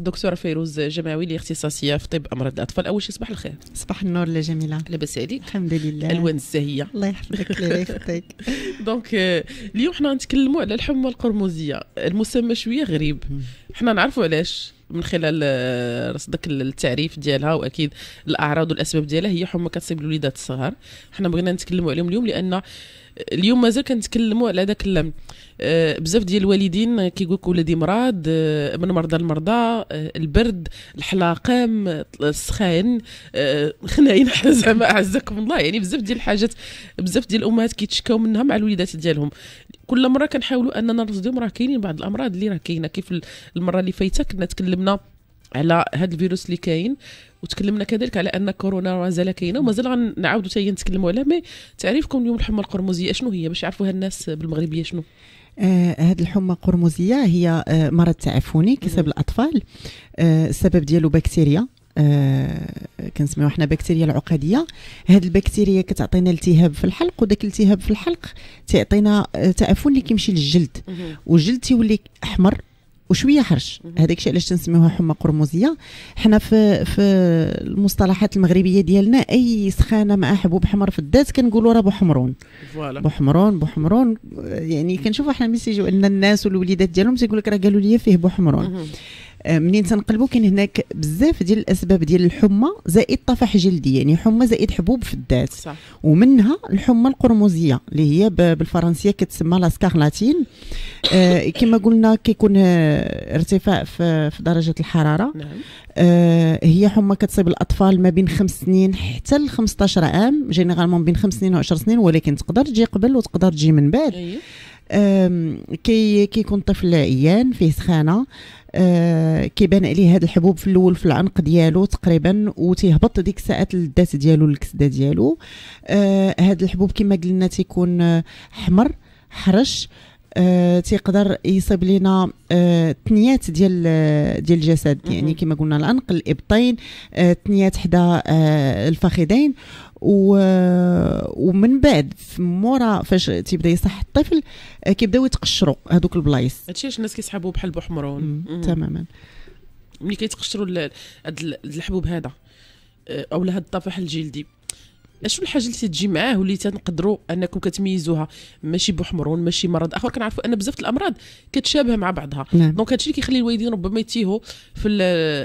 الدكتوره فيروز جماوي اللي اختصاصيه في طب امراض الاطفال اول شيء صباح الخير صباح النور جميله لاباس عليك الحمد لله الوان الزاهيه الله يحفظك الله يخطيك دونك euh, اليوم حنا نتكلموا على الحمى القرمزيه المسمى شويه غريب حنا نعرفوا علاش من خلال آه، رصدك التعريف ديالها واكيد الاعراض والاسباب ديالها هي حمى كتصيب الوليدات الصغار حنا بغينا نتكلموا عليهم اليوم لان اليوم مازال كنتكلموا على داك آه، بزاف ديال الوالدين كيقول لك ولدي مراد آه، من مرضى المرضى آه، البرد الحلاقم السخان خناين زعما اعزكم الله يعني بزاف ديال الحاجات بزاف ديال الامهات كيتشكاو منها مع الوليدات ديالهم كل مره كنحاولوا اننا نرصدهم راه كاينين بعض الامراض اللي راه كاينه كيف المره اللي فايته كنا تكلمنا على هذا الفيروس اللي كاين وتكلمنا كذلك على ان كورونا مازال كاينه ومازال غنعاودوا حتى نتكلموا عليها مي تعريفكم اليوم الحمى القرمزيه شنو هي باش يعرفوها الناس بالمغربيه شنو آه هاد الحمى القرمزيه هي آه مرض تعفني كيصيب الاطفال آه السبب ديالو بكتيريا آه كنسميوها حنا بكتيريا العقديه هاد البكتيريا كتعطينا التهاب في الحلق وداك الالتهاب في الحلق آه تعفن اللي كيمشي للجلد والجلد تيولي احمر وشويه حرش هذاك الشيء علاش تنسميوها حمى قرمزيه حنا في في المصطلحات المغربيه ديالنا اي سخانه مع حبوب حمر في الدات كنقولوا راه بوحمرون بوحمرون بوحمرون يعني كنشوفوا حنا ميسيجو ان الناس والوليدات ديالهم تيقول لك راه قالوا لي فيه بوحمرون آه، منين تنقلبوا كاين هناك بزاف ديال الاسباب ديال الحمى زائد طفح جلدي يعني حمى زائد حبوب في الذات ومنها الحمى القرمزيه اللي هي بالفرنسيه كتسمى لا سكارلاتين آه كما قلنا كيكون آه، ارتفاع في, في درجه الحراره نعم. آه هي حمى كتصيب الاطفال ما بين خمس سنين حتى ل 15 عام جينيرالمون بين خمس سنين و10 سنين ولكن تقدر تجي قبل وتقدر تجي من بعد أيوه. كي كيكون طفل عيان فيه سخانه آه، كيبان عليه هاد الحبوب في الاول في العنق ديالو تقريبا وتيهبط ديك الساعات الدات ديالو الكسده ديالو آه هاد الحبوب كما قلنا تيكون حمر حرش آه تيقدر يصيب لنا آه تنيات ديال ديال الجسد يعني كما قلنا العنق الابطين آه تنيات حدا آه، الفخذين و... ومن بعد في مورا فاش تيبدا يصح الطفل آه، كيبداو يتقشروا هذوك البلايص هادشي علاش الناس كيسحبوا بحال بحمرون تماما ملي كيتقشروا هاد الحبوب هذا آه، او هاد الطفح الجلدي شنو الحاجه اللي تجي معاه واللي تنقدروا انكم كتميزوها ماشي بوحمرون ماشي مرض اخر كنعرفوا ان بزاف الامراض كتشابه مع بعضها نعم. دونك هادشي اللي كيخلي الوالدين ربما يتيهوا في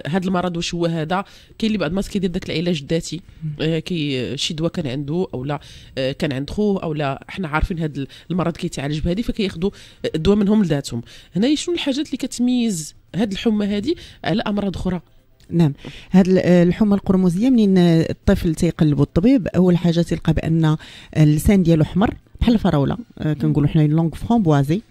هذا المرض واش هو هذا كاين اللي بعض الناس كيدير داك العلاج الذاتي آه كي شي دواء كان عنده او لا آه كان عند خوه او لا حنا عارفين هذا المرض كيتعالج بهذه فكياخذوا آه، الدواء منهم لذاتهم هنا شنو الحاجات اللي كتميز هاد الحمى هذه على امراض اخرى نعم هاد آه، الحمى القرمزيه منين الطفل تيقلبوا الطبيب اول حاجه تلقى بان اللسان ديالو آه، آه، احمر بحال الفراوله كنقولو كنقولوا حنا لونغ فرامبوازي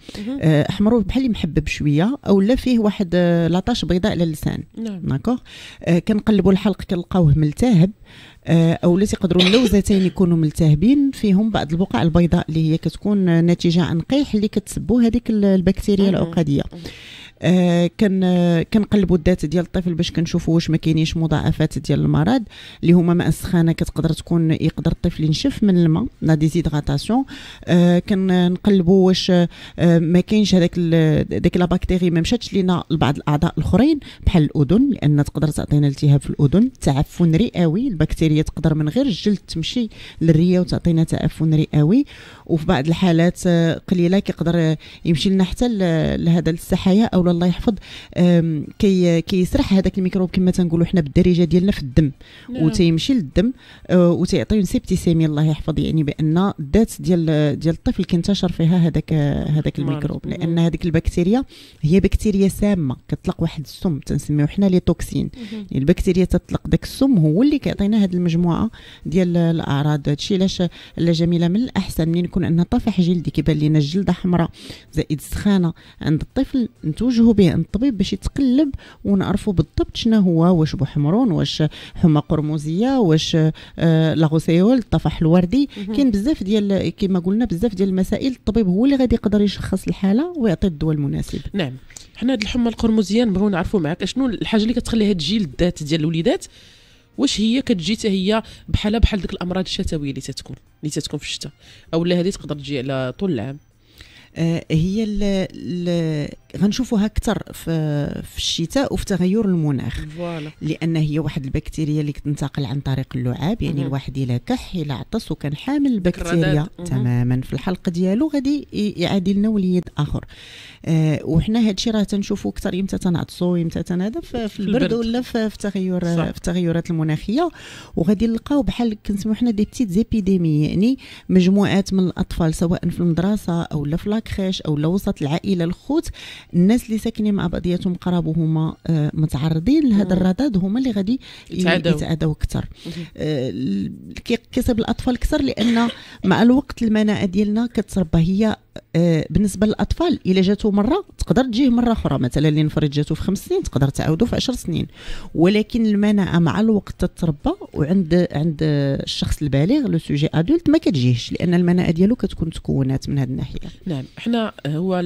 احمر بحال محبب شويه او لا فيه واحد لاطاش بيضاء على اللسان نعم. داكوغ آه كنقلبوا الحلق كنلقاوه ملتهب او لا تيقدروا اللوزتين يكونوا ملتهبين فيهم بعض البقع البيضاء اللي هي كتكون ناتجه عن قيح اللي كتسبو هذيك البكتيريا الاكاديه آه كان آه كنقلبوا الذات ديال الطفل باش كنشوفوا واش ما كاينينش مضاعفات ديال المرض اللي هما ماء السخانه كتقدر تكون يقدر الطفل ينشف من الماء لا ديزيدغاتاسيون آه كنقلبوا واش آه ما كاينش هذاك ديك لا بكتيري ما مشاتش لينا لبعض الاعضاء الاخرين بحال الاذن لان تقدر تعطينا التهاب في الاذن تعفن رئوي البكتيريا تقدر من غير الجلد تمشي للريه وتعطينا تعفن رئوي وفي بعض الحالات آه، قليله كيقدر آه، يمشي لنا حتى لهذا السحايا او ولا الله يحفظ كي كيسرح هذاك الميكروب كما تنقولوا حنا بالدارجه ديالنا في الدم نعم. وتيمشي للدم آه، وتيعطي سيبتيسيمي الله يحفظ يعني بان الذات ديال ديال الطفل كينتشر فيها هذاك هذاك الميكروب لان هذيك البكتيريا هي بكتيريا سامه كتطلق واحد السم تنسميو حنا لي توكسين يعني البكتيريا تطلق داك السم هو اللي كيعطينا هذه المجموعه ديال الاعراض هادشي علاش لا جميله من الاحسن من يكون عندنا طفح جلدي كيبان لنا الجلده حمراء زائد السخانه عند الطفل نتوج نوجهوا به الطبيب باش يتقلب ونعرفوا بالضبط شنو هو واش بوحمرون واش حمى قرمزيه واش آه، لاغوسيول الطفح الوردي كاين بزاف ديال كما قلنا بزاف ديال المسائل الطبيب هو اللي غادي يقدر يشخص الحاله ويعطي الدواء المناسب نعم حنا هاد الحمى القرمزيه نبغيو نعرفوا معاك شنو الحاجه اللي كتخلي هاد الجيل الذات ديال الوليدات واش هي كتجي حتى هي بحالها بحال ديك الامراض الشتويه اللي تتكون اللي تتكون في الشتاء او لا هذه تقدر تجي على طول العام آه، هي ال ال غنشوفوها اكثر في, في الشتاء وفي تغير المناخ فوالا لان هي واحد البكتيريا اللي كتنتقل عن طريق اللعاب يعني الواحد الا كح الا عطس وكان حامل البكتيريا تماما في الحلق ديالو غادي يعادي لنا وليد اخر آه وحنا هذا الشيء راه تنشوفوا اكثر يمتى تنعطسوا يمتى تنهذا في, في البرد, البرد ولا في, في تغير صح. في التغيرات المناخيه وغادي نلقاو بحال كنسمو حنا دي بتيت زيبيديمي يعني مجموعات من الاطفال سواء في المدرسه او لا في لاكريش او لا وسط العائله الخوت الناس اللي ساكنين مع بعضياتهم قراب وهما آه، متعرضين لهذا الرداد هما اللي غادي يتعداو اكثر آه، كيصيب الاطفال اكثر لان مع الوقت المناعه ديالنا كتربى هي آه، بالنسبه للاطفال الا جاتو مره تقدر تجيه مره اخرى مثلا لنفرض جاتو في خمس سنين تقدر تعاودو في عشر سنين ولكن المناعه مع الوقت تتربى وعند عند الشخص البالغ لو سوجي ادولت ما كتجيهش لان المناعه ديالو كتكون تكونات من هذه الناحيه نعم حنا هو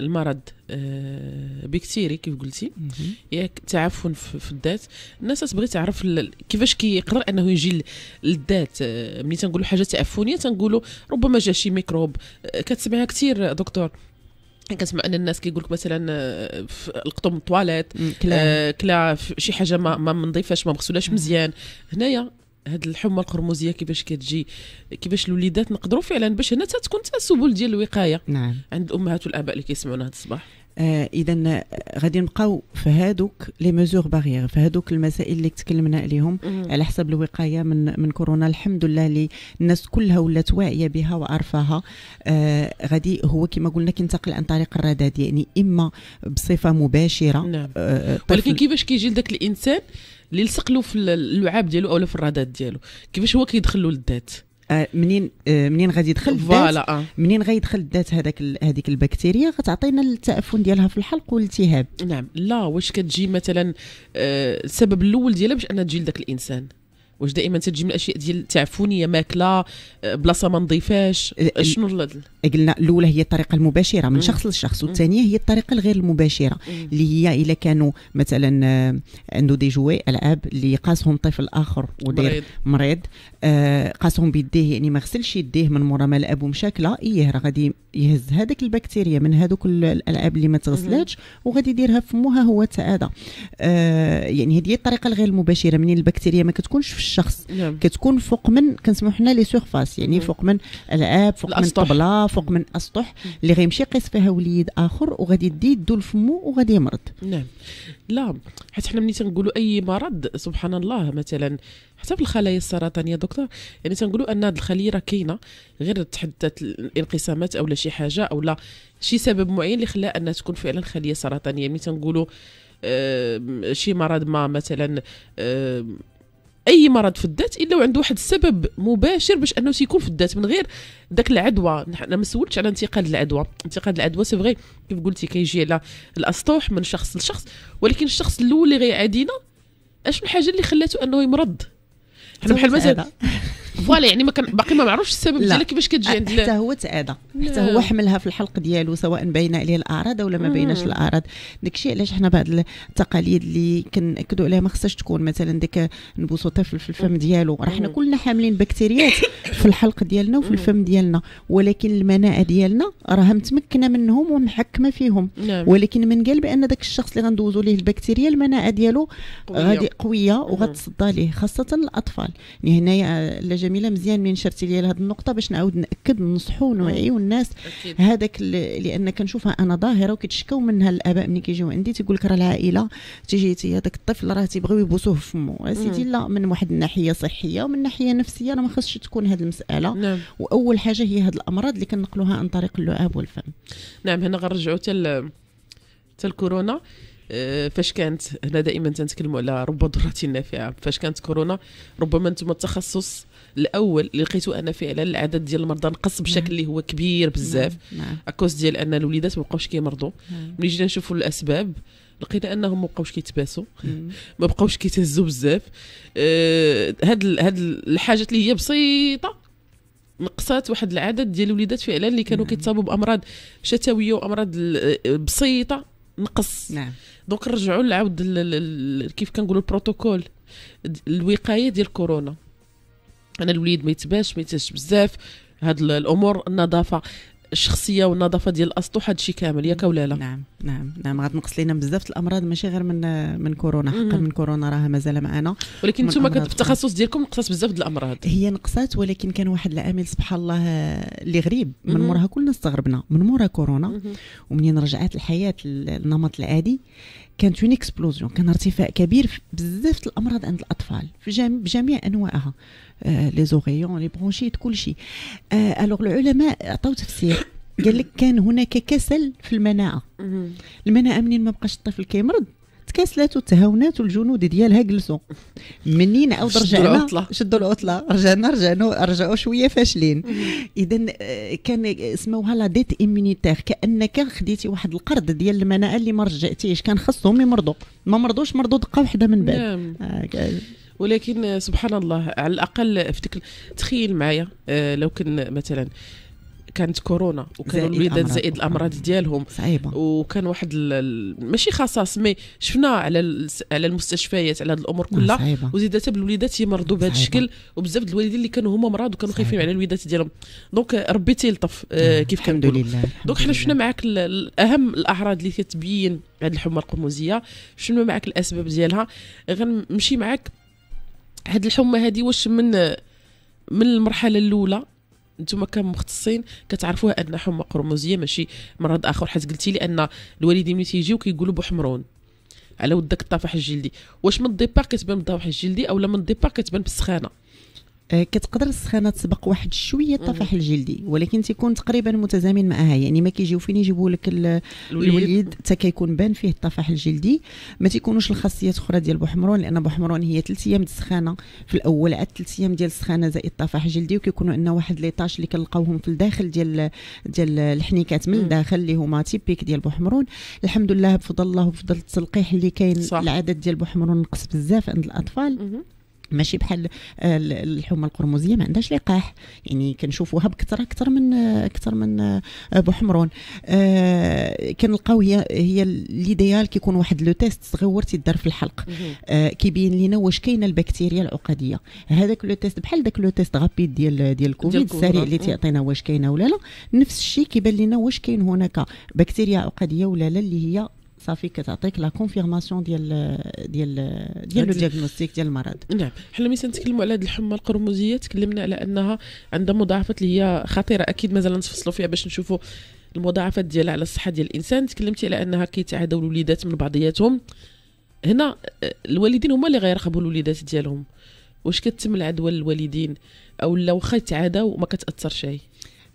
المرض آه، بكتيري كيف قلتي ياك تعفن في الذات الناس تبغي تعرف كيفاش كيقدر انه يجي للذات آه، ملي تنقولوا حاجه تعفنيه تنقولوا ربما جا شي ميكروب آه، كتسمعها كثير دكتور كنسمع ان الناس كيقول لك مثلا القطوم الطواليت كلا كلا شي حاجه ما ما منظيفاش ما مغسولاش مزيان هنايا هاد الحمى القرمزيه كيفاش كتجي كيفاش الوليدات نقدروا فعلا باش هنا تكون تا سبل ديال الوقايه نعم عند الامهات والاباء اللي كيسمعونا هذا الصباح آه اذا آه، غادي نبقاو في هادوك لي ميزور باريير في هادوك المسائل اللي تكلمنا عليهم على حسب الوقايه من من كورونا الحمد لله اللي الناس كلها ولات واعيه بها وعارفاها آه غادي هو كما قلنا كينتقل عن طريق الرداد يعني اما بصفه مباشره نعم. آه ولكن كيفاش كيجي لذاك الانسان اللي لصق له في اللعاب ديالو او في الرداد ديالو كيفاش هو كيدخل له للذات آه، منين آه، منين غادي يدخل فوالا آه. منين يدخل الذات هذاك هذيك البكتيريا غتعطينا التعفن ديالها في الحلق والالتهاب نعم لا واش كتجي مثلا السبب الاول ديالها باش انها تجي لذاك الانسان واش دائما تتجي من الاشياء ديال تعفونيه ماكله آه، بلاصه ما نظيفاش شنو إيه، قلنا الاولى هي الطريقه المباشره من شخص لشخص والثانيه هي الطريقه الغير المباشره اللي هي الا كانوا مثلا آه، عنده دي جوي العاب اللي قاسهم طفل اخر ودير مريض آه قاسهم بيديه يعني ما غسلش يديه من مورا ما لعبو ومشاكله ايه راه غادي يهز هذيك البكتيريا من هذوك الالعاب اللي ما تغسلاتش وغادي يديرها في فمها هو تعادى آه يعني هذه هي الطريقه الغير المباشره منين البكتيريا ما كتكونش في الشخص نعم. كتكون فوق من كنسمو حنا لي سيرفاس يعني فوق من العاب فوق الأسطح. من طبله فوق من اسطح اللي غيمشي يقيس فيها وليد اخر وغادي يدي يدو لفمو وغادي يمرض نعم لا حيت حنا ملي تنقولوا اي مرض سبحان الله مثلا حتى في الخلايا السرطانيه دكتور يعني تنقولوا ان هذه الخليه راه كاينه غير تحدثت الانقسامات او شي شي حاجه او لا شي سبب معين اللي خلاها انها تكون فعلا خليه سرطانيه يعني ملي تنقولوا آه شي مرض ما مثلا آه اي مرض في الذات الا وعنده واحد السبب مباشر باش انه تيكون في الذات من غير داك العدوى انا ما سولتش على انتقاد العدوى انتقاد العدوى سي فغي كيف قلتي كيجي على الاسطوح من شخص لشخص ولكن الشخص الاول اللي غيعادينا اشنو الحاجه اللي خلاته انه يمرض حنا بحال مازال فوالا يعني ما كان باقي ما معروفش السبب ديالها كيفاش كتجي عند حتى هو تاذى حتى هو حملها في الحلق ديالو سواء باينه عليه الاعراض ولا ما بيناش الاعراض داكشي علاش حنا بعض التقاليد اللي كناكدوا عليها ما خصهاش تكون مثلا ديك نبوسو طفل في الفم ديالو راه حنا كلنا حاملين بكتيريات في الحلق ديالنا وفي الفم ديالنا ولكن المناعه ديالنا راه متمكنه منهم ومحكمه فيهم نعم. ولكن من قال بان ذاك الشخص اللي غندوزو ليه البكتيريا المناعه ديالو غادي قويه وغتصدى ليه خاصه الاطفال يعني هنايا لا جميله مزيان من شرتي لي هذه النقطه باش نعاود ناكد نصحوا ونوعيوا الناس هذاك لان كنشوفها انا ظاهره وكيتشكاو منها الاباء ملي كيجيو عندي تيقول لك راه العائله تيجي هذاك الطفل راه تيبغيو يبوسوه في فمو سيدي لا من واحد الناحيه صحيه ومن ناحيه نفسيه راه ما خصش تكون هذه المساله نعم. واول حاجه هي هذه الامراض اللي كنقلوها عن طريق اللعاب والفم نعم هنا غنرجعوا تال تال كورونا آه، فاش كانت هنا دائما تنتكلموا على رب ضرة نافعة فاش كانت كورونا ربما انتم التخصص الاول اللي لقيتوا ان فعلا العدد ديال المرضى نقص بشكل نعم. اللي هو كبير بزاف اكوس نعم، نعم. ديال ان الوليدات ما بقاوش كيمرضوا ملي جينا نشوفوا الاسباب لقينا انهم ما بقاوش كيتباسوا ما بقاوش كيتهزوا بزاف آه، هاد هاد الحاجات اللي هي بسيطه نقصات واحد العدد ديال الوليدات فعلا اللي كانوا نعم. كيتصابوا بامراض شتويه وامراض بسيطه نقص نعم دونك نرجعوا لعاود كيف كنقولوا البروتوكول الوقايه ديال كورونا انا الوليد ما يتباش ما يتاش بزاف هاد الامور النظافه الشخصيه والنظافه ديال الاسطح هادشي كامل ياك ولا لا نعم نعم نعم غتنقص لينا بزاف الامراض ماشي غير من من كورونا حقا من كورونا راها مازال معنا ولكن نتوما في التخصص ديالكم نقصات بزاف ديال الامراض هي نقصات ولكن كان واحد العامل سبحان الله آه، اللي غريب من موراها كلنا استغربنا من مورا كورونا ومنين رجعت الحياه للنمط العادي كانت اون اكسبلوزيون كان ارتفاع كبير بزاف الامراض عند الاطفال بجميع انواعها آه لي زوغيون لي برونشيت كل شيء آه الوغ العلماء عطاو تفسير قال لك كان هناك كسل في المناعه المناعه منين ما بقاش الطفل كيمرض تكاسلات وتهاونات والجنود ديالها جلسوا منين عاود رجعنا شدوا العطله رجعنا رجعنا رجعوا شويه فاشلين اذا آه، كان سموها لا ديت ايمونيتير كانك خديتي واحد القرض ديال المناعه اللي ما رجعتيش كان خصهم يمرضوا ما مرضوش مرضوا دقه واحده من بعد نعم. آه، ولكن سبحان الله على الاقل افتكر تخيل معايا آه، لو كان مثلا كانت كورونا وكانوا الوليدات زائد الامراض ديالهم صعيبه وكان واحد ماشي خصاص مي شفنا على على المستشفيات على هذه الامور آه، كلها وزيدت بالوليدات يمرضوا بهذا الشكل وبزاف د الوالدين اللي كانوا هما مرض وكانوا خايفين على الوليدات ديالهم دونك ربي تيلطف آه, آه، كيف لله دونك حنا شفنا معاك اهم الاعراض اللي كتبين هاد الحمى القرمزيه شنو معاك الاسباب ديالها غنمشي معاك هاد الحمى هادي واش من من المرحله الاولى نتوما كمختصين كتعرفوها ان حمى قرمزيه ماشي مرض اخر حيت قلتي لي ان الوالدين ملي تيجيو كيقولوا بحمرون على ود داك الطفح الجلدي واش من الديبار كتبان بالطفح الجلدي اولا من الديبار كتبان بالسخانه آه، كتقدر السخانه تسبق واحد شويه الطفح الجلدي ولكن تيكون تقريبا متزامن معها يعني ما كيجيو فين يجيبوا لك الوليد حتى كيكون بان فيه الطفح الجلدي ما تيكونوش الخاصيات اخرى ديال بوحمرون لان بوحمرون هي ثلاث ايام السخانه في الاول عاد ثلاث ايام ديال السخانه زائد الطفح الجلدي وكيكونوا عندنا واحد ليطاش اللي كنلقاوهم في الداخل ديال ديال الحنيكات من الداخل اللي هما تيبيك ديال بوحمرون الحمد لله بفضل الله وبفضل التلقيح اللي كاين العدد ديال بوحمرون نقص بزاف عند الاطفال ماشي بحال آه، الحمى القرمزيه ما عندهاش لقاح يعني كنشوفوها بكثره اكثر من آه، اكثر من آه، بوحمرون أه كنلقاو هي هي ليديال كيكون واحد لو تيست صغير تيدار في الحلق أه كيبين لينا واش كاينه البكتيريا العقديه هذاك لو تيست بحال داك لو تيست غابيد ديال ديال الكوفيد السريع اللي تيعطينا واش كاينه ولا لا نفس الشيء كيبان لينا واش كاين هناك بكتيريا عقديه ولا لا اللي هي صافي كتعطيك لا كونفيرماسيون ديال ديال ديال لو دياغنوستيك ديال المرض نعم حنا ملي تنتكلموا على هذه الحمى القرمزيه تكلمنا على انها عندها مضاعفات اللي هي خطيره اكيد مازال نتفصلوا فيها باش نشوفوا المضاعفات ديالها على الصحه ديال الانسان تكلمتي على انها كيتعادوا الوليدات من بعضياتهم هنا آه، الوالدين هما اللي غيرقبوا الوليدات ديالهم واش كتم العدوى للوالدين او لا واخا يتعادوا وما كتاثرش هي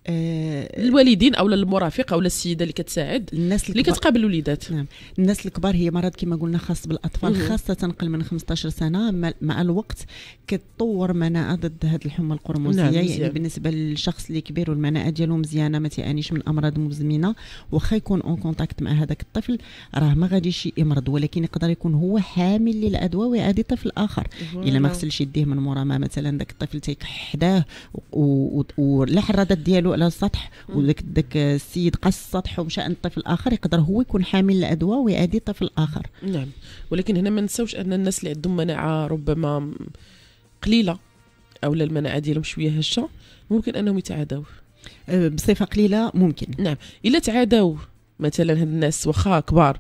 للوالدين آه، او للمرافق او للسيده اللي كتساعد الناس اللي كتقابل الوليدات نعم الناس الكبار هي مرض كما قلنا خاص بالاطفال مم. خاصه قبل من 15 سنه مع الوقت كتطور مناعه ضد هذه الحمى القرمزيه نعم يعني مزيان. بالنسبه للشخص اللي كبير والمناعه ديالو مزيانه ما تعانيش من امراض مزمنه واخا يكون اون كونتاكت مع هذاك الطفل راه ما غاديش يمرض ولكن يقدر يكون هو حامل للادواء ويعادي طفل اخر الا ما نعم. غسلش يديه من مورا ما مثلا ذاك الطفل تيكح حداه ولا حرادات ديالو يدخلوا على السطح وذاك داك السيد قص السطح ومشى طفل اخر يقدر هو يكون حامل الادواء ويادي طفل اخر نعم ولكن هنا ما نساوش ان الناس اللي عندهم مناعه ربما قليله او المناعه ديالهم شويه هشه ممكن انهم يتعادوا أه، بصفه قليله ممكن نعم الا تعادوا مثلا هاد الناس واخا كبار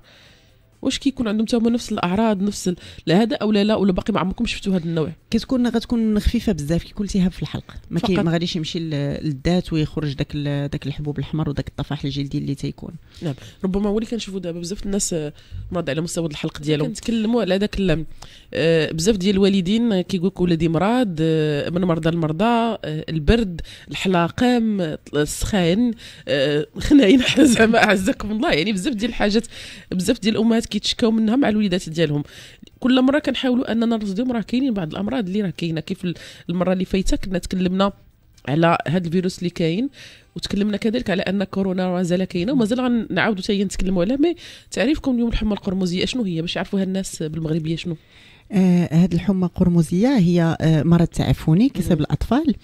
واش كيكون عندهم حتى هما نفس الاعراض نفس هذا او لا لا ولا باقي ما عمركم شفتوا هذا النوع كتكون غتكون خفيفه بزاف كي قلتيها في الحلق ما كي ما غاديش يمشي للذات ويخرج داك داك الحبوب الاحمر وداك الطفاح الجلدي اللي تيكون نعم ربما هو اللي كنشوفوا دابا بزاف الناس آه، مرض على مستوى الحلق ديالهم كنتكلموا على داك آه، بزاف ديال الوالدين كيقول لك ولدي مراد آه، من مرضى المرضى البرد الحلاقم السخان خناين زعما اعزكم الله يعني بزاف ديال الحاجات بزاف ديال الامهات كيتشكاو منها مع الوليدات ديالهم كل مره كنحاولوا اننا نرصدهم راه كاينين بعض الامراض اللي راه كاينه كيف المره اللي فايته كنا تكلمنا على هذا الفيروس اللي كاين وتكلمنا كذلك على ان كورونا مازال كاينه ومازال غنعاودوا حتى نتكلموا عليها مي تعريفكم اليوم الحمى القرمزيه شنو هي باش يعرفوها الناس بالمغربيه شنو آه، هاد الحمى القرمزيه هي آه، مرض تعفني كيصيب الاطفال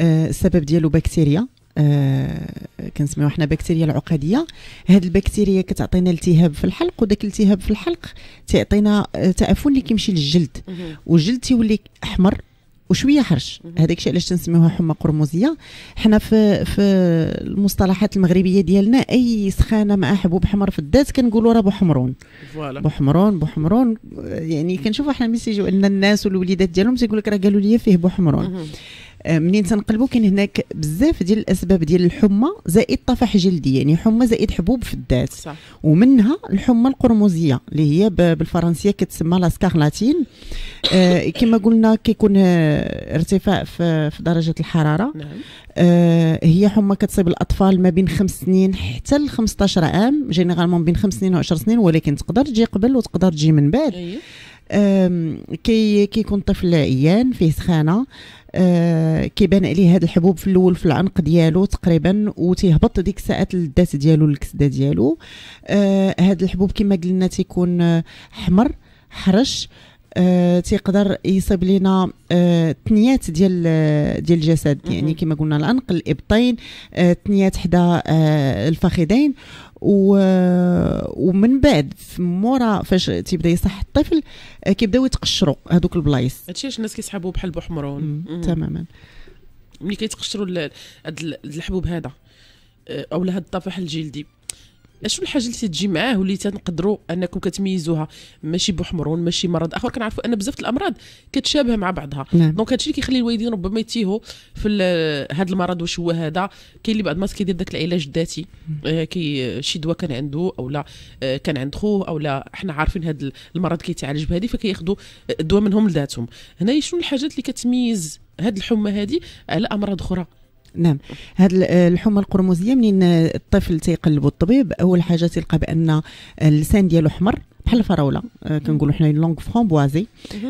السبب آه، ديالو بكتيريا آه، كنسميوها حنا بكتيريا العقديه هاد البكتيريا كتعطينا التهاب في الحلق وداك التهاب في الحلق تيعطينا آه، تعفن اللي كيمشي للجلد والجلد تيولي احمر وشويه حرش هذاك الشيء علاش تنسميوها حمى قرمزيه حنا في في المصطلحات المغربيه ديالنا اي سخانه مع حبوب حمر في الذات كنقولوا راه بحمرون فوالا بحمرون بحمرون يعني كنشوفوا حنا ملي تيجيو ان الناس والوليدات ديالهم تيقول لك راه قالوا لي فيه بحمرون آه، منين تنقلبوا كاين هناك بزاف ديال الاسباب ديال الحمى زائد طفح جلدي يعني حمى زائد حبوب في الذات ومنها الحمى القرمزيه اللي هي بالفرنسيه كتسمى لا سكارلاتين آه كما قلنا كيكون آه، ارتفاع في, درجه الحراره نعم. آه هي حمى كتصيب الاطفال ما بين خمس سنين حتى ل 15 عام جينيرالمون بين خمس سنين و 10 سنين ولكن تقدر تجي قبل وتقدر تجي من بعد أيوه. كي كيكون طفل عيان فيه سخانه آه كيبان عليه هاد الحبوب في الاول في العنق ديالو تقريبا وتيهبط ديك الساعات الدات ديالو الكسده ديالو آه هاد الحبوب كما قلنا تيكون حمر حرش آه تيقدر يصيب لينا آه تنيات ديال ديال الجسد يعني كما قلنا العنق الابطين آه تنيات حدا آه الفخذين ومن بعد مورا فاش تيبدا يصح الطفل آه، كيبداو يتقشروا هذوك البلايص هادشي علاش الناس كيسحبوه بحال بحمرون تماما ملي كيتقشروا هاد الحبوب هذا آه، اولا هاد الطفح الجلدي شنو الحاجه اللي تجي معاه واللي تنقدروا انكم كتميزوها ماشي بوحمرون ماشي مرض اخر كنعرفوا ان بزاف الامراض كتشابه مع بعضها نعم. دونك هادشي اللي كيخلي الوالدين ربما يتيهوا في هذا المرض واش هو هذا كاين اللي بعض الناس كيدير داك العلاج الذاتي آه كي شي دواء كان عنده او لا آه كان عند خوه او لا حنا عارفين هذا المرض كيتعالج بهذه فكياخذوا الدواء آه، منهم لذاتهم هنا شنو الحاجات اللي كتميز هاد الحمى هادي على امراض اخرى نعم هاد آه، الحمى القرمزيه منين آه، الطفل تيقلبوا الطبيب اول حاجه تلقى بان اللسان ديالو حمر بحال الفراوله آه، كنقولوا حنا لونغ فرامبوازي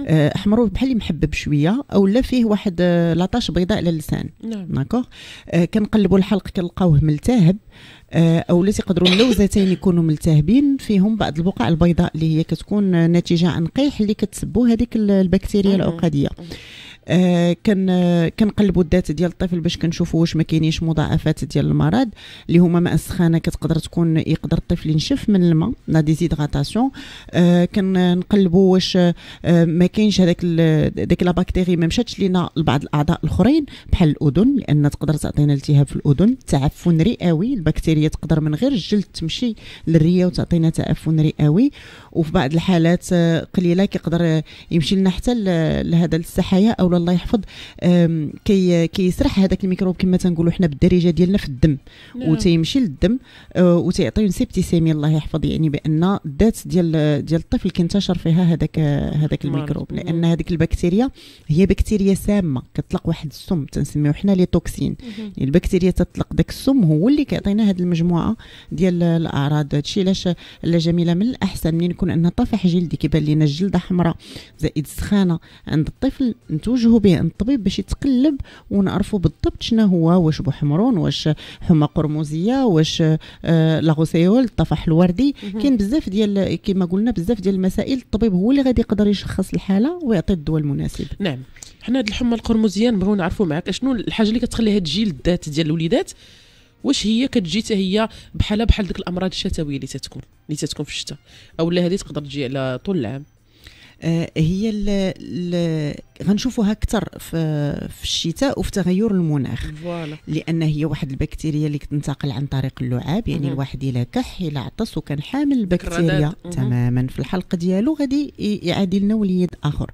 احمر بحال محبب شويه او لا فيه واحد لاطاش بيضاء على اللسان نعم داكوغ كنقلبوا الحلق كنلقاوه ملتهب او لا تيقدروا اللوزتين يكونوا ملتهبين فيهم بعض البقع البيضاء اللي هي كتكون نتيجه عن قيح اللي كتسبو هذيك البكتيريا العقديه كان آه، كن كنقلبوا الذات ديال الطفل باش كنشوفوا واش ما كاينينش مضاعفات ديال المرض اللي هما ماء السخانه كتقدر تكون يقدر الطفل ينشف من الماء لا ديزيدغاتاسيون آه، كنقلبوا واش آه، ما كاينش هذاك ديك لا بكتيري ما مشاتش لينا لبعض الاعضاء الاخرين بحال الاذن لان تقدر تعطينا التهاب في الاذن تعفن رئوي البكتيريا تقدر من غير الجلد تمشي للريه وتعطينا تعفن رئوي وفي بعض الحالات قليله كيقدر يمشي لنا حتى لهذا السحايا او الله يحفظ كي كيسرح هذاك الميكروب كما تنقولوا حنا بالدارجه ديالنا في الدم نعم. وتيمشي للدم أه، وتيعطي سيبتيسيميا الله يحفظ يعني بان الذات ديال ديال الطفل كينتشر فيها هذاك هذاك الميكروب لان هذيك البكتيريا هي بكتيريا سامه كتطلق واحد السم تنسميو حنا لي توكسين يعني البكتيريا تطلق داك السم هو اللي كيعطينا هذه المجموعه ديال الاعراض هادشي علاش لا جميله من الاحسن من يكون عندنا طفح جلدي كيبان لنا الجلده حمراء زائد السخانه عند الطفل نتوجه نتوجهوا به الطبيب باش يتقلب ونعرفوا بالضبط شنو هو واش بوحمرون واش حمى قرمزيه واش آه، لاغوسيول الطفح الوردي كاين بزاف ديال كما قلنا بزاف ديال المسائل الطبيب هو اللي غادي يقدر يشخص الحاله ويعطي الدواء المناسب نعم حنا هاد الحمى القرمزيه نبغيو نعرفوا معاك شنو الحاجه اللي كتخليها تجي للذات ديال الوليدات واش هي كتجي حتى هي بحالها بحال ديك الامراض الشتويه اللي تتكون اللي تتكون في الشتاء اولا هذه تقدر تجي على طول العام آه، هي ال ال غنشوفوها اكثر في, في الشتاء وفي تغير المناخ فوالا لان هي واحد البكتيريا اللي كتنتقل عن طريق اللعاب يعني مم. الواحد الا كح الا عطس وكان حامل البكتيريا تماما في الحلق ديالو غادي يعادي لنا وليد اخر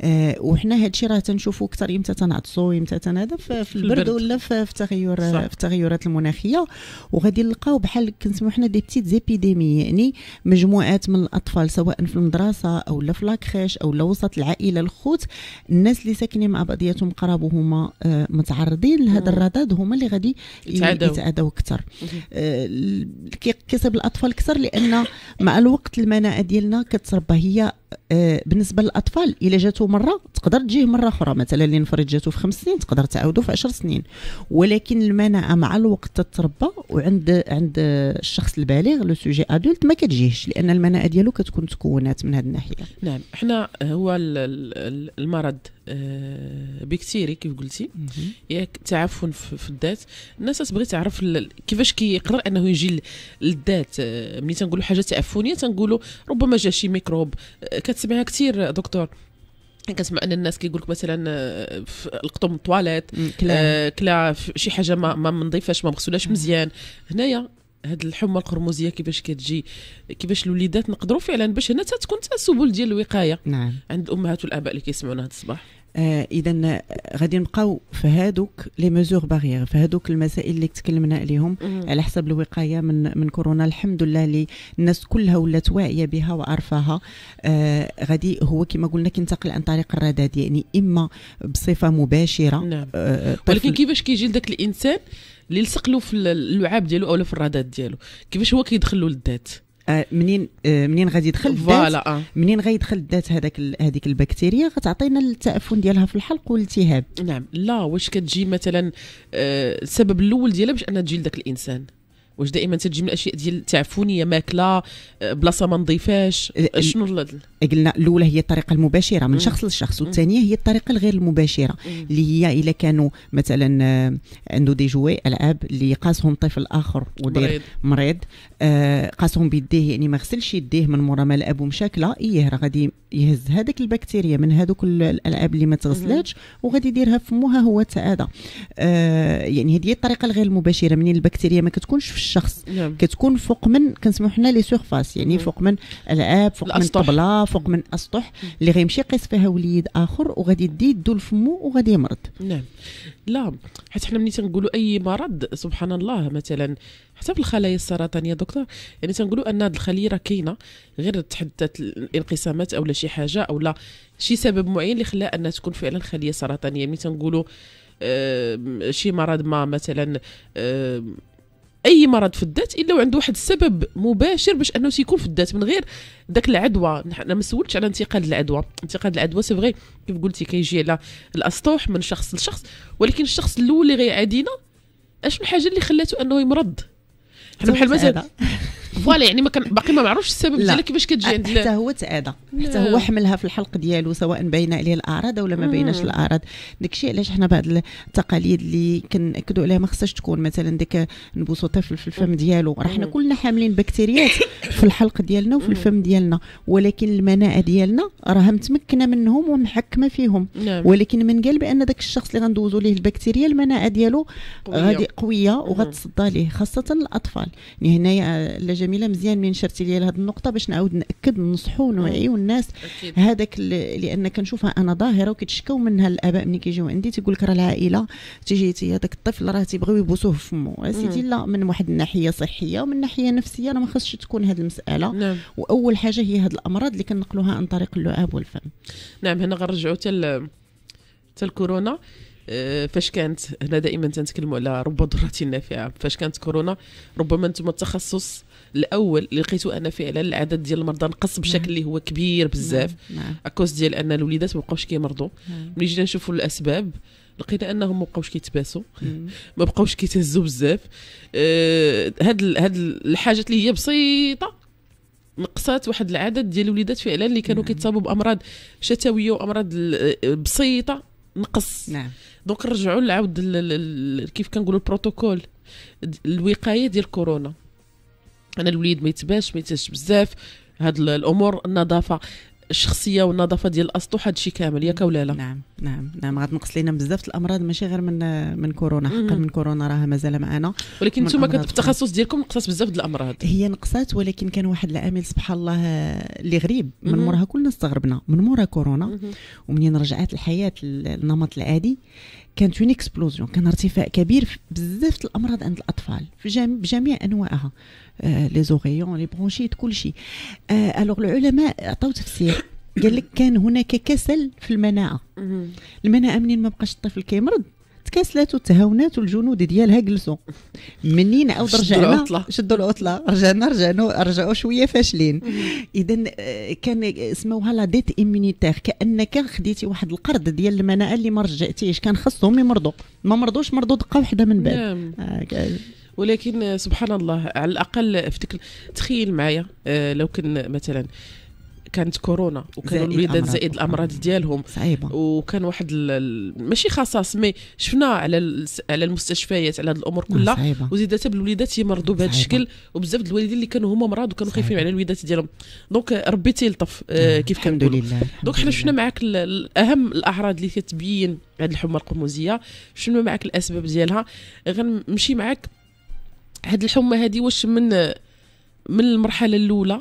آه وحنا هذا الشيء راه تنشوفوا اكثر امتى تنعطسوا امتى تنهذا في, في البرد, ولا في, في تغير صح. في التغيرات المناخيه وغادي نلقاو بحال كنسموا حنا دي بتيت زيبيديمي يعني مجموعات من الاطفال سواء في المدرسه او لا في لاكريش او لا وسط العائله الخوت الناس اللي ساكنين مع بعضياتهم قراب وهما آه، متعرضين لهذا الرداد هما اللي غادي يتعداو اكثر آه، كيصيب الاطفال اكثر لان مع الوقت المناعه ديالنا كتربى هي آه، بالنسبه للاطفال الا جاتو مره تقدر تجيه مره اخرى مثلا اللي نفرض جاتو في خمس سنين تقدر تعاودو في عشر سنين ولكن المناعه مع الوقت تتربى وعند عند الشخص البالغ لو سوجي ادولت ما كتجيهش لان المناعه ديالو كتكون تكونات من هذه الناحيه نعم حنا هو المرض آه، بكتيري كيف قلتي ياك تعفن في الذات الناس تبغي تعرف كيفاش كيقدر انه يجي للذات آه، ملي تنقولوا حاجه تعفنيه تنقولوا ربما جا شي ميكروب آه، كتسمعها كثير دكتور كنسمع ان الناس كيقول لك مثلا القطم من الطواليت كلا, كلا شي حاجه ما ما منظيفاش ما مغسولاش مزيان هنايا هاد الحمى القرمزيه كيفاش كتجي كيفاش الوليدات نقدروا فعلا باش هنا تكون سبل ديال الوقايه نعم. عند الامهات والاباء اللي كيسمعونا هذا الصباح آه، اذا آه، غادي نبقاو في هادوك لي ميزور بارير في هادوك المسائل اللي تكلمنا عليهم على حسب الوقايه من من كورونا الحمد لله اللي الناس كلها ولات واعيه بها وعارفاها آه غادي هو كما قلنا كينتقل عن طريق الرذاذ يعني اما بصفه مباشره نعم. آه ولكن كيفاش كيجي لذاك الانسان اللي لصق له في اللعاب ديالو او في الرذاذ ديالو كيفاش هو كيدخل له للذات آه، منين آه، منين غادي يدخل الدات آه. منين غادي يدخل الدات هذاك هذيك البكتيريا غتعطينا التافن ديالها في الحلق والالتهاب نعم لا واش كتجي مثلا السبب الاول ديالها باش انها تجي لذاك الانسان واش دائما تجي من الاشياء ديال يا ماكله آه، بلاصه ما نضيفاش شنو قلنا الاولى هي الطريقه المباشره من شخص لشخص والثانيه هي الطريقه الغير المباشره اللي هي الا كانوا مثلا آه، عنده دي جوي العاب اللي قاسهم طفل اخر ودير مريض آه، قاسهم بيديه يعني ما غسلش يديه من مورا ما لعب مشاكله ايه راه غادي يهز هذيك البكتيريا من هذوك الالعاب اللي ما تغسلاتش وغادي يديرها في فمها هو تعادى يعني هذه هي الطريقه الغير المباشره منين البكتيريا ما كتكونش في الشخص نعم. كتكون فوق من كنسموه حنا لي سيرفاس يعني نعم. فوق من العاب فوق الأسطح. من طبله فوق من اسطح نعم. اللي غيمشي يقيس فيها وليد اخر وغادي يدي يدو لفمو وغادي يمرض نعم لا حيت حنا ملي تنقولوا اي مرض سبحان الله مثلا حتى في الخلايا السرطانيه دكتور يعني تنقولوا ان هذه الخليه راه كاينه غير تحدثت الانقسامات او لا شي حاجه او لا شي سبب معين اللي خلاها انها تكون فعلا خليه سرطانيه ملي تنقولوا آه شي مرض ما مثلا آه اي مرض في الذات الا وعنده واحد السبب مباشر باش انه تيكون في الذات من غير داك العدوى انا ما سولتش على انتقاد العدوى انتقاد العدوى سي فغي كيف قلتي كيجي على الاسطوح من شخص لشخص ولكن الشخص الاول اللي غيعادينا اشنو الحاجه اللي خلاته انه يمرض حنا بحال مثلا فوالا يعني ما كان باقي ما معروفش السبب ديالها كيفاش كتجي عند حتى هو تعادى حتى هو حملها في الحلق ديالو سواء باينه عليه الاعراض ولا ما بيناش الاعراض داكشي علاش حنا بعض التقاليد اللي كناكدوا عليها ما خصهاش تكون مثلا ديك نبوسو طفل في الفم ديالو راه حنا كلنا حاملين بكتيريات في الحلق ديالنا وفي الفم ديالنا ولكن المناعه ديالنا راها متمكنه منهم ومحكمه فيهم نعم. ولكن من قال بان داك الشخص اللي غندوزو ليه البكتيريا المناعه ديالو غادي قويه وغتصدى ليه خاصه الاطفال يعني هنايا جميله مزيان من شرتي لي لهذه النقطه باش نعاود ناكد ننصحوا ونوعيو الناس هذاك لان كنشوفها انا ظاهره وكيتشكاو منها الاباء ملي كيجيو عندي تيقول لك راه العائله تيجي تي هذاك الطفل راه تيبغيو يبوسوه في فمو سيدي لا من واحد الناحيه صحيه ومن ناحيه نفسيه راه ما خصش تكون هذه المساله نعم. واول حاجه هي هذه الامراض اللي كنقلوها عن طريق اللعاب والفم نعم هنا غنرجعوا حتى حتى الكورونا آه، فاش كانت هنا دائما تنتكلموا على رب ضرة نافعة فاش كانت كورونا ربما انتم التخصص الاول لقيت انا فعلا العدد ديال المرضى نقص نعم. بشكل اللي هو كبير نعم. بزاف اكوز نعم. ديال ان الوليدات ما بقاوش كيمرضوا ملي جينا نشوفوا الاسباب لقينا انهم ما بقاوش كيتباسوا ما بقاوش كيتهزوا بزاف آه، هاد هاد الحاجات اللي هي بسيطه نقصات واحد العدد ديال الوليدات فعلا اللي كانوا كيتصابوا بامراض شتويه وامراض بسيطه نقص نعم دونك نرجعوا لعاود كيف كنقولوا البروتوكول الوقايه ديال كورونا انا الوليد ما يتباش ما يتباش بزاف هاد الامور النظافه الشخصيه والنظافه ديال الاسطح هادشي كامل ياك ولا لا نعم نعم نعم غتنقص لينا بزاف الامراض ماشي غير من من كورونا حقا من كورونا راها مازال معنا ولكن نتوما في التخصص ديالكم نقصات بزاف الامراض هي نقصات ولكن كان واحد العامل سبحان الله اللي غريب من موراها كلنا استغربنا من مورا كورونا ومنين رجعت الحياه النمط العادي كانت اون اكسبلوزيون كان ارتفاع كبير بزاف الامراض عند الاطفال في جام بجميع انواعها لي زوغيون لي برونشيت كل شيء آه الوغ العلماء عطاو تفسير قال لك كان هناك كسل في المناعه المناعه منين ما بقاش الطفل كيمرض تكاسلات وتهاونات والجنود ديالها جلسوا منين عاود رجعنا شدوا العطله رجعنا رجعنا رجعوا شويه فاشلين اذا آه، كان سموها لا ديت ايمونيتير كانك خديتي واحد القرض ديال المناعه اللي ما رجعتيش كان خصهم يمرضوا ما مرضوش مرضوا دقه واحده من بعد نعم. آه ولكن سبحان الله على الاقل في تخيل معايا آه، لو كان مثلا كانت كورونا وكانوا الوليدات زائد الامراض ديالهم صعيبه وكان واحد ماشي خصاص مي شفنا على على المستشفيات على هذه الامور كلها وزيد بالوليدات يمرضوا بهذا الشكل وبزاف د الوالدين اللي كانوا هما مرض وكانوا خايفين على الوليدات ديالهم دونك ربي تيلطف آه, آه، كيف كان الحمد لله دونك حنا شفنا معاك اهم الاعراض اللي كتبين هذه الحمى القرمزيه شنو معاك الاسباب ديالها غنمشي معاك هاد الحمى هذه واش من من المرحله الاولى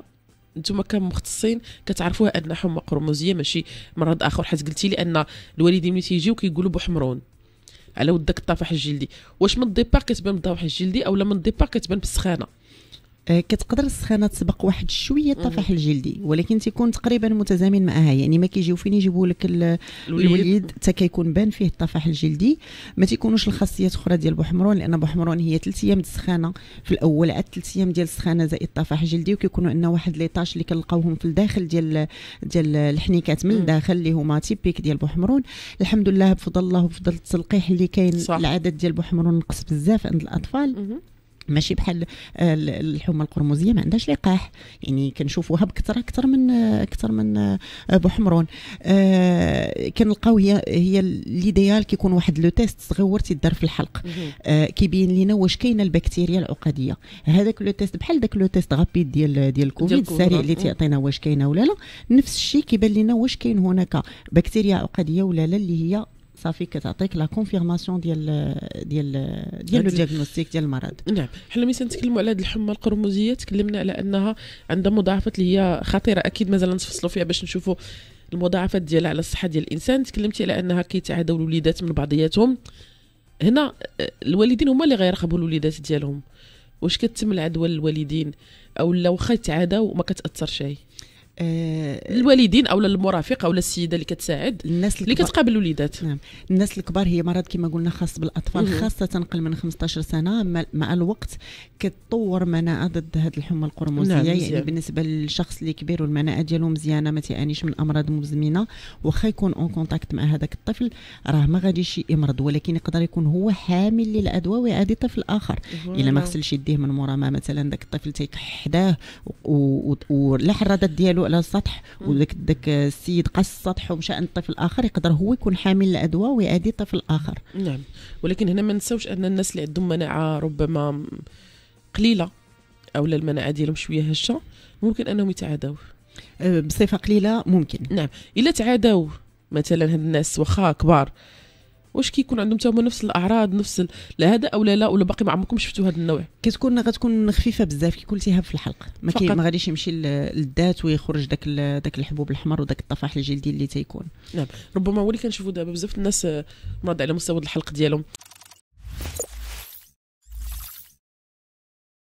نتوما كمختصين كتعرفوها ان حمى قرمزيه ماشي مرض اخر حيت قلتي لي ان الوالدين ملي تيجيو كيقولوا بحمرون على ودك الطفح الجلدي واش من الديبار كتبان بالطفح الجلدي اولا من الديبار كتبان بالسخانه آه، كتقدر السخانه تسبق واحد شويه الطفح الجلدي ولكن تيكون تقريبا متزامن معها يعني ما كيجيو فين يجيبوا لك الوليد حتى كيكون بان فيه الطفح الجلدي ما تيكونوش الخاصيات اخرى ديال بوحمرون لان بوحمرون هي ثلاث ايام السخانه في الاول عاد ثلاث ايام ديال السخانه زائد الطفح جلدي وكيكونوا عندنا واحد ليطاش اللي كنلقاوهم في الداخل ديال ديال الحنيكات من الداخل اللي هما تيبيك ديال بوحمرون الحمد لله بفضل الله وبفضل التلقيح اللي كاين العدد ديال بوحمرون نقص بزاف عند الاطفال ماشي بحال آه، الحومه القرمزيه ما عندهاش لقاح يعني كنشوفوها بكثر اكثر من آه، اكثر من آه، بوحمرون أه كنلقاو هي هي ليديال كيكون واحد لو تيست صغير تيدار في الحلق أه كيبين لينا واش كاينه البكتيريا العقديه هذاك لو تيست بحال داك لو تيست غابيد ديال ديال الكوفيد السريع نعم. اللي تيعطينا واش كاينه ولا لا نفس الشيء كيبان لينا واش كاين هناك بكتيريا عقديه ولا لا اللي هي صافي كتعطيك لا كونفيرماسيون ديال ديال ديال لو ديال المرض نعم حنا ملي تنتكلموا على هذه الحمى القرمزيه تكلمنا على انها عندها مضاعفات اللي هي خطيره اكيد مازال نتفصلوا فيها باش نشوفوا المضاعفات ديالها على الصحه ديال الانسان تكلمتي على انها كيتعادوا الوليدات من بعضياتهم هنا آه، الوالدين هما اللي غيرقبوا الوليدات ديالهم واش كتم العدوى للوالدين او لا واخا يتعادوا وما كتاثرش شي للوالدين آه، او للمرافق او للسيده اللي كتساعد الناس اللي كتقابل الوليدات نعم الناس الكبار هي مرض كما قلنا خاص بالاطفال خاصه قل من 15 سنه مع الوقت كتطور مناعه ضد هذه الحمى القرموزيه نعم يعني بالنسبه للشخص اللي كبير والمناعه ديالو مزيانه ما تعانيش من امراض مزمنه واخا يكون اون كونتاكت مع هذاك الطفل راه ما غاديش يمرض ولكن يقدر يكون هو حامل للادواء ويعادي طفل اخر الا ما غسلش يديه من مورا ما مثلا ذاك الطفل تيكح حداه ولا الحرادات ديالو على السطح وداك السيد قص السطح ومشى عند طفل اخر يقدر هو يكون حامل الادواء ويادي طفل اخر نعم ولكن هنا ما نساوش ان الناس اللي عندهم مناعه ربما قليله او المناعه ديالهم شويه هشه ممكن انهم يتعادوا أه، بصفه قليله ممكن نعم الا تعادوا مثلا هاد الناس واخا كبار واش كيكون عندهم هما نفس الاعراض نفس هذا او لا لا ولا باقي ما عمركم شفتوا هذا النوع كتكون غتكون خفيفه بزاف كي قلتيها في الحلقه ما, كي ما غاديش يمشي للذات ويخرج داك داك الحبوب الاحمر وداك الطفاح الجلدي اللي تيكون نعم ربما هو اللي كنشوفوا دابا بزاف الناس مرض على مستوى الحلق ديالهم